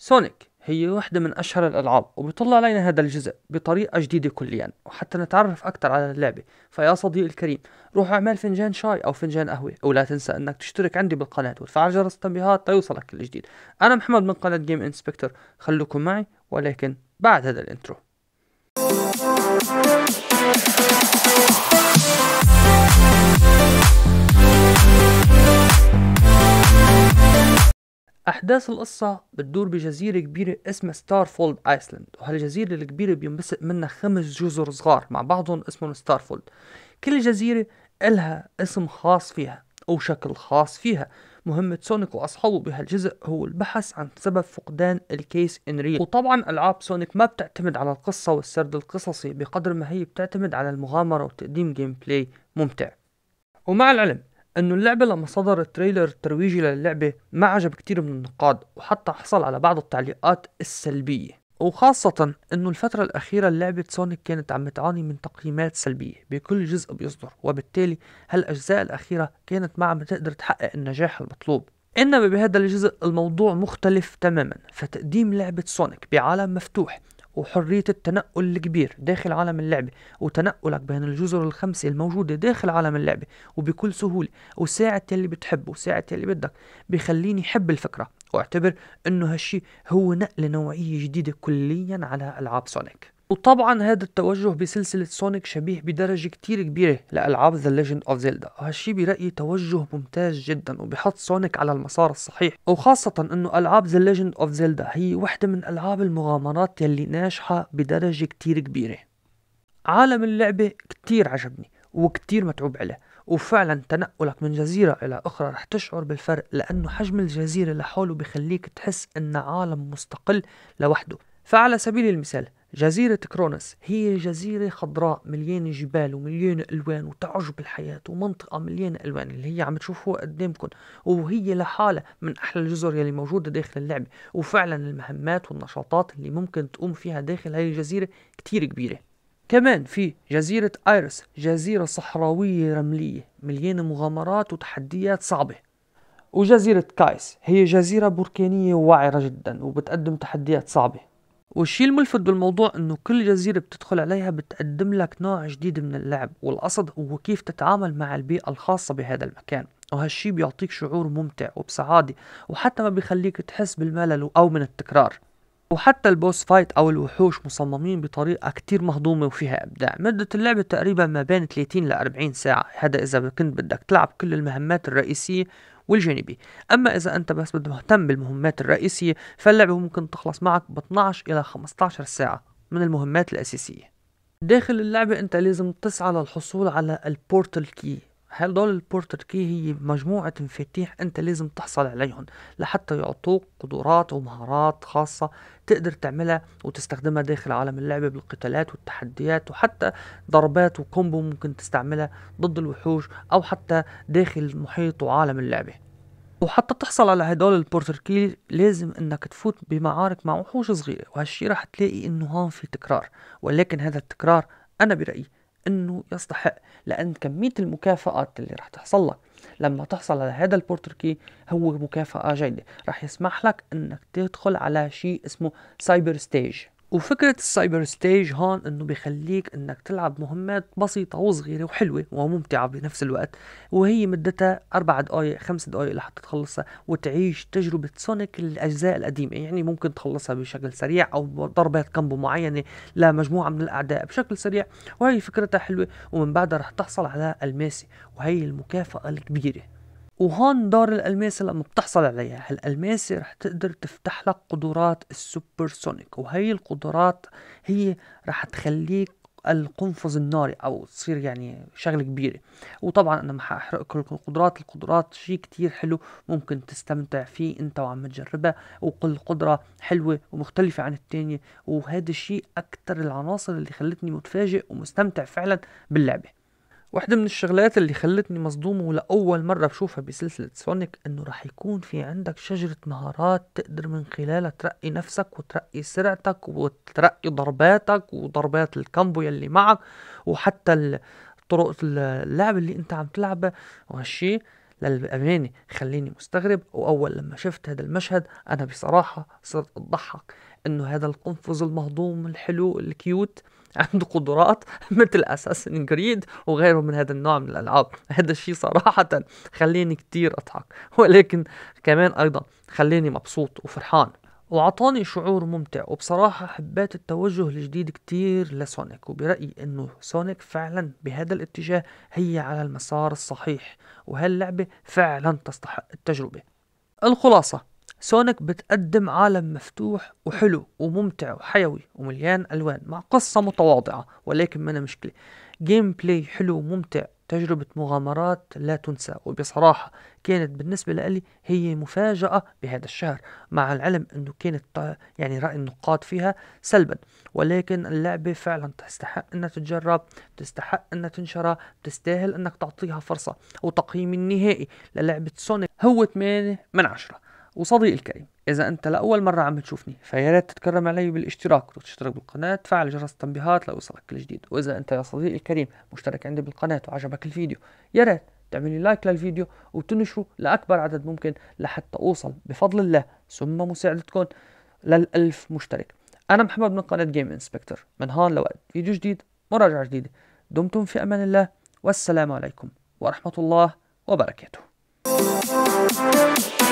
سونيك هي واحدة من أشهر الألعاب وبيطلع علينا هذا الجزء بطريقة جديدة كليا وحتى نتعرف أكثر على اللعبة فيا صديقي الكريم روح اعمل فنجان شاي أو فنجان قهوة ولا تنسى أنك تشترك عندي بالقناة وتفعل جرس التنبيهات ليوصلك الجديد أنا محمد من قناة جيم انسبكتور خلوكم معي ولكن بعد هذا الانترو أحداث القصة بتدور بجزيرة كبيرة اسمها ستار فولد ايسلاند وهالجزيرة الكبيرة بينبسط منها خمس جزر صغار مع بعضهم اسمهم ستار فولد كل جزيرة إلها اسم خاص فيها أو شكل خاص فيها مهمة سونيك وأصحابه بهالجزء هو البحث عن سبب فقدان الكيس إنريل وطبعا ألعاب سونيك ما بتعتمد على القصة والسرد القصصي بقدر ما هي بتعتمد على المغامرة وتقديم جيم بلاي ممتع ومع العلم انه اللعبه لما صدر التريلر الترويجي للعبه ما عجب كتير من النقاد وحتى حصل على بعض التعليقات السلبيه وخاصة انه الفترة الأخيرة لعبة سونيك كانت عم تعاني من تقييمات سلبية بكل جزء بيصدر وبالتالي هالأجزاء الأخيرة كانت ما عم تقدر تحقق النجاح المطلوب إنما بهذا الجزء الموضوع مختلف تماما فتقديم لعبة سونيك بعالم مفتوح وحرية التنقل الكبير داخل عالم اللعبة وتنقلك بين الجزر الخمسة الموجودة داخل عالم اللعبة وبكل سهولة وساعة اللي بتحب وساعة اللي بدك بخليني حب الفكرة واعتبر انه هالشي هو نقلة نوعية جديدة كليا على العاب سونيك وطبعا هذا التوجه بسلسلة سونيك شبيه بدرجة كتير كبيرة لألعاب ذا ليجند اوف زيلدا وهالشي برأيي توجه ممتاز جدا وبحط سونيك على المسار الصحيح وخاصة انه ألعاب ذا ليجند اوف زيلدا هي واحدة من ألعاب المغامرات يلي ناجحة بدرجة كتير كبيرة عالم اللعبة كتير عجبني وكتير متعوب عليه وفعلا تنقلك من جزيرة إلى أخرى رح تشعر بالفرق لأنه حجم الجزيرة لحوله بخليك تحس إن عالم مستقل لوحده فعلى سبيل المثال جزيرة كرونس هي جزيرة خضراء مليانة جبال ومليانة ألوان وتعجب الحياة ومنطقة مليانة ألوان اللي هي عم تشوفوها قدامكم وهي لحالها من أحلى الجزر يلي موجودة داخل اللعبة وفعلا المهمات والنشاطات اللي ممكن تقوم فيها داخل هاي الجزيرة كتير كبيرة كمان في جزيرة آيرس جزيرة صحراوية رملية مليانة مغامرات وتحديات صعبة وجزيرة كايس هي جزيرة بركانية وعرة جدا وبتقدم تحديات صعبة والشيء الملفت بالموضوع انه كل جزيرة بتدخل عليها بتقدم لك نوع جديد من اللعب والقصد هو كيف تتعامل مع البيئة الخاصة بهذا المكان وهالشي بيعطيك شعور ممتع وبسعادة وحتى ما بيخليك تحس بالملل أو من التكرار وحتى البوس فايت أو الوحوش مصممين بطريقة كتير مهضومة وفيها إبداع مدة اللعبة تقريبا ما بين 30 ل 40 ساعة هذا إذا كنت بدك تلعب كل المهمات الرئيسية والجانبي أما إذا أنت بس بده مهتم بالمهمات الرئيسية فاللعبة ممكن تخلص معك ب 12 إلى 15 ساعة من المهمات الأساسية داخل اللعبة أنت لازم تسعى للحصول على البورتال كي هدول البورتر كي هي مجموعة مفاتيح أنت لازم تحصل عليهم لحتى يعطوك قدرات ومهارات خاصة تقدر تعملها وتستخدمها داخل عالم اللعبة بالقتالات والتحديات وحتى ضربات وكومبو ممكن تستعملها ضد الوحوش أو حتى داخل محيط وعالم اللعبة وحتى تحصل على هدول البورتر كي لازم انك تفوت بمعارك مع وحوش صغيرة وهالشي رح تلاقي انه هون في تكرار ولكن هذا التكرار انا برأيي انه يستحق لان كميه المكافئات اللي رح تحصل لك لما تحصل على هذا البورتركي هو مكافأة جيدة رح يسمح لك انك تدخل على شيء اسمه سايبر ستيج وفكرة السايبر ستيج هون انه بخليك انك تلعب مهمات بسيطة وصغيرة وحلوة وممتعة بنفس الوقت وهي مدتها اربع دقايق خمس دقايق لحتى تخلصها وتعيش تجربة سونيك الاجزاء القديمة يعني ممكن تخلصها بشكل سريع او ضربات كامبو معينة لمجموعة من الاعداء بشكل سريع وهي فكرتها حلوة ومن بعدها رح تحصل على الماسي وهي المكافأة الكبيرة وهون دور الألماسة لما بتحصل عليها هالألماسة رح تقدر تفتح لك قدرات السوبر سونيك وهي القدرات هي رح تخليك القنفذ الناري او تصير يعني شغله كبيره وطبعا انا ما حاحرق لكم القدرات القدرات شيء كتير حلو ممكن تستمتع فيه انت وعم تجربها وكل قدره حلوه ومختلفه عن التانية وهذا الشيء اكتر العناصر اللي خلتني متفاجئ ومستمتع فعلا باللعبه واحدة من الشغلات اللي خلتني مصدوم ولأول مرة بشوفها بسلسلة سونيك إنه راح يكون في عندك شجرة مهارات تقدر من خلالها ترقي نفسك وترقي سرعتك وترقي ضرباتك وضربات الكامبو يلي معك وحتى طرق اللعب اللي انت عم تلعبه وهالشي للأمانة خليني مستغرب وأول لما شفت هذا المشهد أنا بصراحة صرت أضحك إنه هذا القنفذ المهضوم الحلو الكيوت عنده قدرات مثل اساسن جريد وغيره من هذا النوع من الالعاب هذا الشيء صراحه خليني كتير اضحك ولكن كمان ايضا خليني مبسوط وفرحان وعطاني شعور ممتع وبصراحة حبيت التوجه الجديد كتير لسونيك وبرأيي انه سونيك فعلا بهذا الاتجاه هي على المسار الصحيح وهاللعبة فعلا تستحق التجربة الخلاصة سونيك بتقدم عالم مفتوح وحلو وممتع وحيوي ومليان ألوان مع قصة متواضعة ولكن أنا مشكلة جيم بلاي حلو وممتع تجربة مغامرات لا تنسى وبصراحة كانت بالنسبة لي هي مفاجأة بهذا الشهر مع العلم أنه كانت يعني رأي النقاد فيها سلبا ولكن اللعبة فعلا تستحق أنها تتجرب تستحق أنها تنشر تستاهل أنك تعطيها فرصة وتقييم النهائي للعبة سونيك هو 8 من 10 وصديقي الكريم إذا أنت لأول مرة عم بتشوفني فيا ريت تتكرم علي بالاشتراك وتشترك بالقناة تفعل جرس التنبيهات ليوصلك كل جديد وإذا أنت يا صديقي الكريم مشترك عندي بالقناة وعجبك الفيديو يا ريت تعمل لي لايك للفيديو وتنشره لأكبر عدد ممكن لحتى أوصل بفضل الله ثم مساعدتكم للألف مشترك أنا محمد من قناة جيم انسبكتور من هون لوقت فيديو جديد مراجعة جديدة دمتم في أمان الله والسلام عليكم ورحمة الله وبركاته